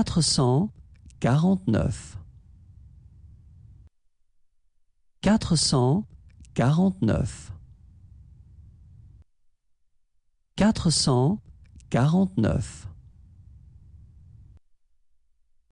quatre cent quarante-neuf. Quatre cent quarante-neuf. Quatre cent quarante-neuf.